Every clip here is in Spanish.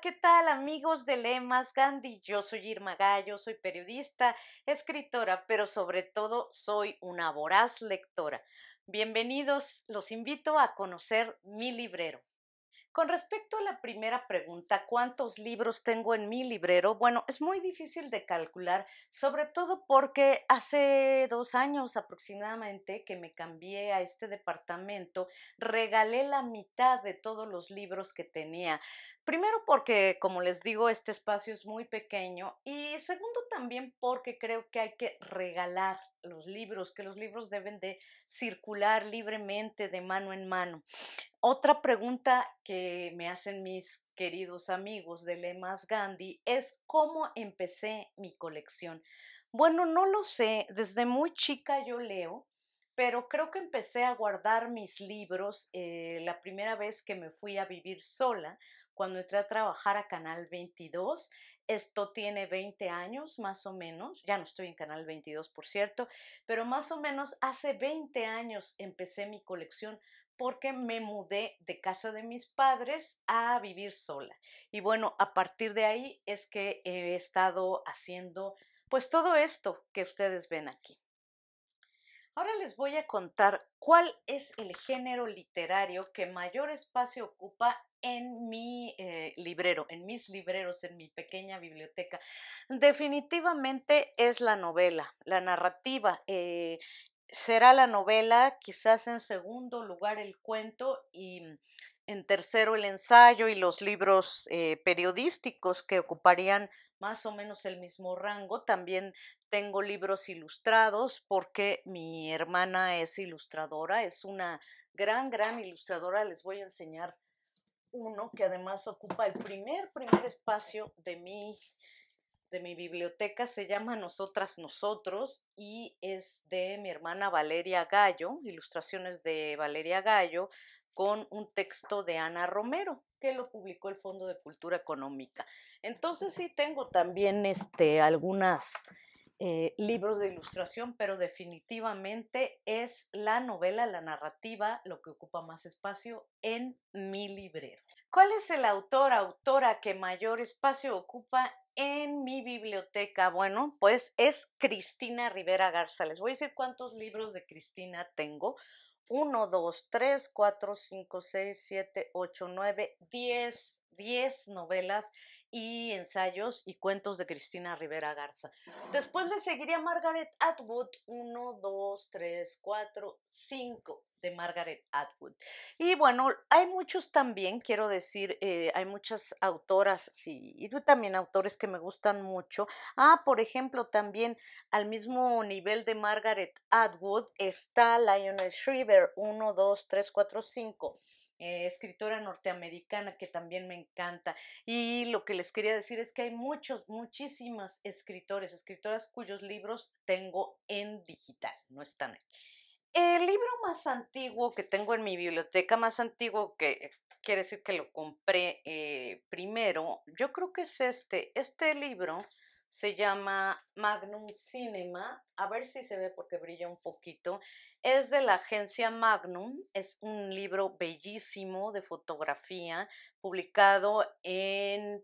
¿qué tal amigos de Lemas Gandhi? Yo soy Irma Gallo, soy periodista, escritora, pero sobre todo soy una voraz lectora. Bienvenidos, los invito a conocer mi librero. Con respecto a la primera pregunta, ¿cuántos libros tengo en mi librero? Bueno, es muy difícil de calcular, sobre todo porque hace dos años aproximadamente que me cambié a este departamento, regalé la mitad de todos los libros que tenía. Primero porque, como les digo, este espacio es muy pequeño y segundo también porque creo que hay que regalar los libros, que los libros deben de circular libremente de mano en mano. Otra pregunta que me hacen mis queridos amigos de Lemas Gandhi es cómo empecé mi colección. Bueno, no lo sé, desde muy chica yo leo, pero creo que empecé a guardar mis libros eh, la primera vez que me fui a vivir sola cuando entré a trabajar a Canal 22, esto tiene 20 años más o menos, ya no estoy en Canal 22 por cierto, pero más o menos hace 20 años empecé mi colección porque me mudé de casa de mis padres a vivir sola. Y bueno, a partir de ahí es que he estado haciendo pues todo esto que ustedes ven aquí. Ahora les voy a contar cuál es el género literario que mayor espacio ocupa en mi eh, librero, en mis libreros, en mi pequeña biblioteca. Definitivamente es la novela, la narrativa. Eh, será la novela, quizás en segundo lugar el cuento y en tercero el ensayo y los libros eh, periodísticos que ocuparían más o menos el mismo rango. También tengo libros ilustrados porque mi hermana es ilustradora, es una gran, gran ilustradora. Les voy a enseñar uno que además ocupa el primer, primer espacio de mi, de mi biblioteca. Se llama Nosotras Nosotros y es de mi hermana Valeria Gallo, ilustraciones de Valeria Gallo con un texto de Ana Romero que lo publicó el Fondo de Cultura Económica. Entonces sí tengo también este, algunos eh, libros de ilustración, pero definitivamente es la novela, la narrativa, lo que ocupa más espacio en mi librero. ¿Cuál es el autor, autora que mayor espacio ocupa en mi biblioteca? Bueno, pues es Cristina Rivera Garza. Les voy a decir cuántos libros de Cristina tengo 1, 2, 3, 4, 5, 6, 7, 8, 9, 10, 10 novelas y ensayos y cuentos de Cristina Rivera Garza. Después le seguiría Margaret Atwood, 1, 2, 3, 4, 5 de Margaret Atwood. Y bueno, hay muchos también, quiero decir, eh, hay muchas autoras, sí, y también autores que me gustan mucho. Ah, por ejemplo, también al mismo nivel de Margaret Atwood está Lionel Shriver, 1, 2, 3, 4, 5. escritora norteamericana que también me encanta. Y lo que les quería decir es que hay muchos, muchísimas escritores, escritoras cuyos libros tengo en digital, no están aquí. El libro más antiguo que tengo en mi biblioteca, más antiguo que quiere decir que lo compré eh, primero, yo creo que es este. Este libro se llama Magnum Cinema, a ver si se ve porque brilla un poquito, es de la agencia Magnum, es un libro bellísimo de fotografía, publicado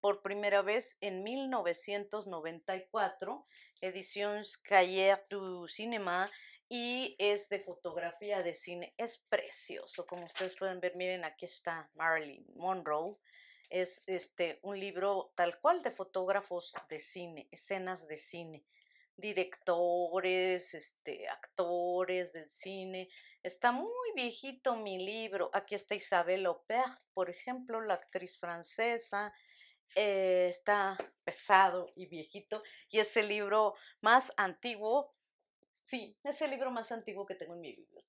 por primera vez en 1994, edición Cahiers du Cinema, y es de fotografía de cine. Es precioso, como ustedes pueden ver, miren, aquí está Marilyn Monroe. Es este, un libro tal cual de fotógrafos de cine, escenas de cine, directores, este, actores del cine. Está muy viejito mi libro. Aquí está Isabel Aubert, por ejemplo, la actriz francesa. Eh, está pesado y viejito y es el libro más antiguo Sí, es el libro más antiguo que tengo en mi biblioteca.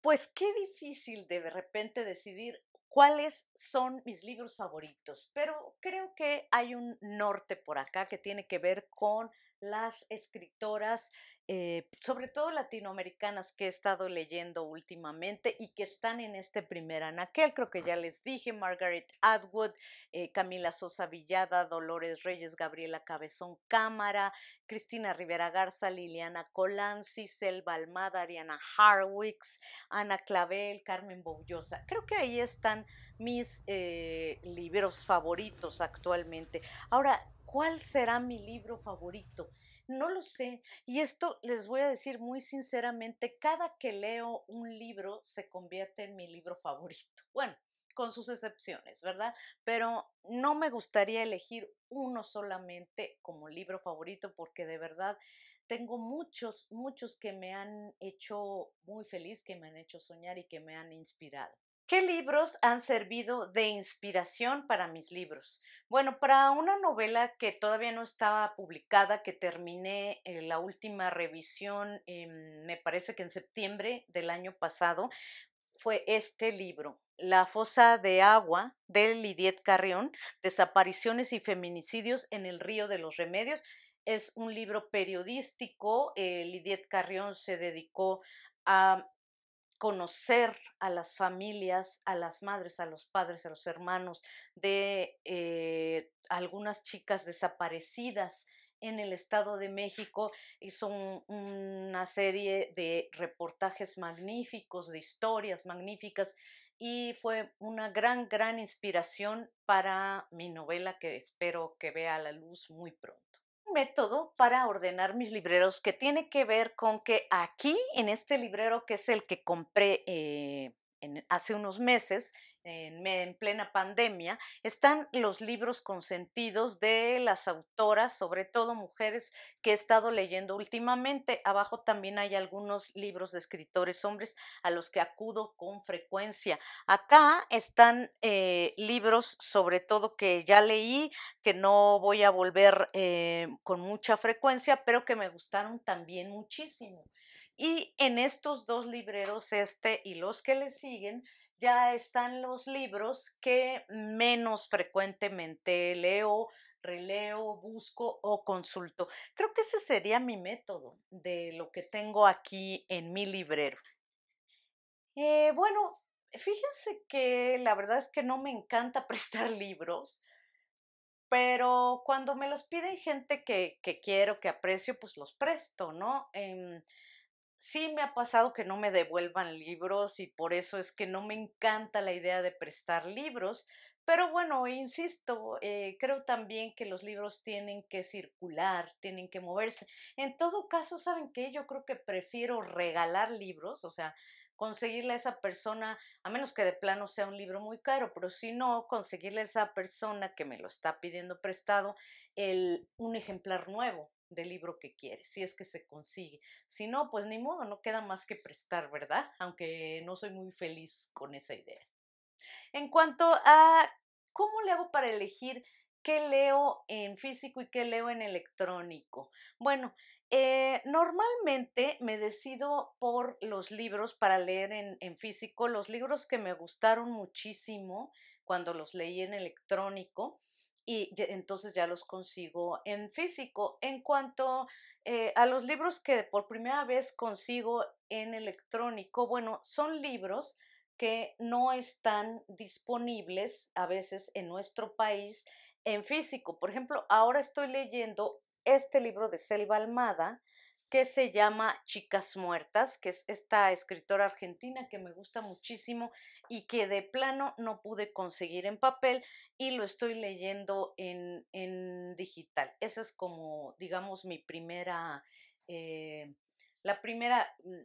Pues qué difícil de repente decidir cuáles son mis libros favoritos, pero creo que hay un norte por acá que tiene que ver con las escritoras, eh, sobre todo latinoamericanas, que he estado leyendo últimamente y que están en este primer anaquel. Creo que ya les dije, Margaret Atwood, eh, Camila Sosa Villada, Dolores Reyes, Gabriela Cabezón Cámara, Cristina Rivera Garza, Liliana colán Selva Almada, Ariana Harwicks, Ana Clavel, Carmen bollosa Creo que ahí están mis eh, libros favoritos actualmente. Ahora, ¿Cuál será mi libro favorito? No lo sé. Y esto les voy a decir muy sinceramente, cada que leo un libro se convierte en mi libro favorito. Bueno, con sus excepciones, ¿verdad? Pero no me gustaría elegir uno solamente como libro favorito porque de verdad tengo muchos, muchos que me han hecho muy feliz, que me han hecho soñar y que me han inspirado. ¿Qué libros han servido de inspiración para mis libros? Bueno, para una novela que todavía no estaba publicada, que terminé eh, la última revisión, em, me parece que en septiembre del año pasado, fue este libro, La fosa de agua de Lidiet Carrión, Desapariciones y feminicidios en el río de los remedios. Es un libro periodístico. Eh, Lidiet Carrión se dedicó a conocer a las familias, a las madres, a los padres, a los hermanos de eh, algunas chicas desaparecidas en el Estado de México. Hizo una serie de reportajes magníficos, de historias magníficas y fue una gran, gran inspiración para mi novela que espero que vea la luz muy pronto método para ordenar mis libreros que tiene que ver con que aquí en este librero que es el que compré eh, en, hace unos meses, en, plena pandemia, están los libros consentidos de las autoras, sobre todo mujeres, que he estado leyendo últimamente. Abajo también hay algunos libros de escritores hombres a los que acudo con frecuencia. Acá están eh, libros, sobre todo que ya leí, que no voy a volver eh, con mucha frecuencia, pero que me gustaron también muchísimo. Y en estos dos libreros, este y los que le siguen, ya están los libros que menos frecuentemente leo, releo, busco o consulto. Creo que ese sería mi método de lo que tengo aquí en mi librero. Eh, bueno, fíjense que la verdad es que no me encanta prestar libros, pero cuando me los piden gente que, que quiero, que aprecio, pues los presto, ¿no? Em, sí me ha pasado que no me devuelvan libros y por eso es que no me encanta la idea de prestar libros, pero bueno, insisto, eh, creo también que los libros tienen que circular, tienen que moverse. En todo caso, ¿saben que Yo creo que prefiero regalar libros, o sea, conseguirle a esa persona, a menos que de plano sea un libro muy caro, pero si no, conseguirle a esa persona que me lo está pidiendo prestado el, un ejemplar nuevo del libro que quieres, si es que se consigue. Si no, pues ni modo, no queda más que prestar, ¿verdad? Aunque no soy muy feliz con esa idea. En cuanto a cómo le hago para elegir qué leo en físico y qué leo en electrónico. Bueno, eh, normalmente me decido por los libros para leer en, físico, los libros que me gustaron muchísimo cuando los leí en electrónico y entonces ya los consigo en físico. En cuanto eh, a los libros que por primera vez consigo en electrónico, bueno, son libros que no están disponibles a veces en nuestro país en físico. Por ejemplo, ahora estoy leyendo este libro de Selva Almada, que se llama Chicas Muertas, que es esta escritora argentina que me gusta muchísimo y que de plano no pude conseguir en papel y lo estoy leyendo en, digital. Esa es como, digamos, mi primera, eh, la primera mm,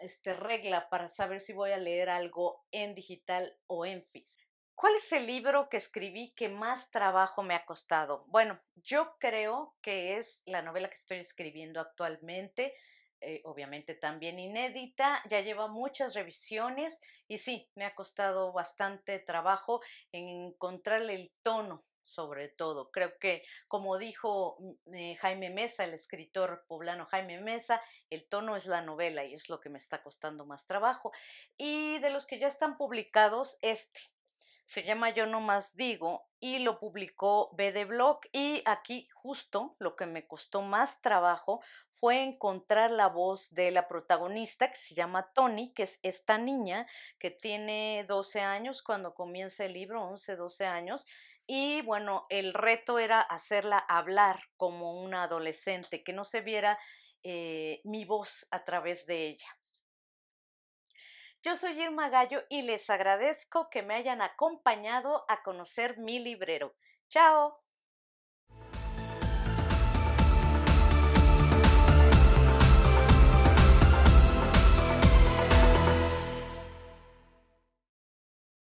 este, regla para saber si voy a leer algo en digital o en físico. ¿Cuál es el libro que escribí que más trabajo me ha costado? Bueno, yo creo que es la novela que estoy escribiendo actualmente, eh, obviamente también inédita, ya lleva muchas revisiones y sí, me ha costado bastante trabajo en encontrarle el tono sobre todo. Creo que, como dijo mm, eh, Jaime Mesa, el escritor poblano Jaime Mesa, el tono es la novela y es lo que me está costando más trabajo. Y de los que ya están publicados, este, se llama Yo no más digo y lo publicó de Blog y aquí justo lo que me costó más trabajo fue encontrar la voz de la protagonista que se llama Tony, que es esta niña que tiene 12 años cuando comienza el libro, 11, 12 años, y bueno, el reto era hacerla hablar como una adolescente, que no se viera eh, mi voz a través de ella. Yo soy Irma Gallo y les agradezco que me hayan acompañado a conocer mi librero. ¡Chao!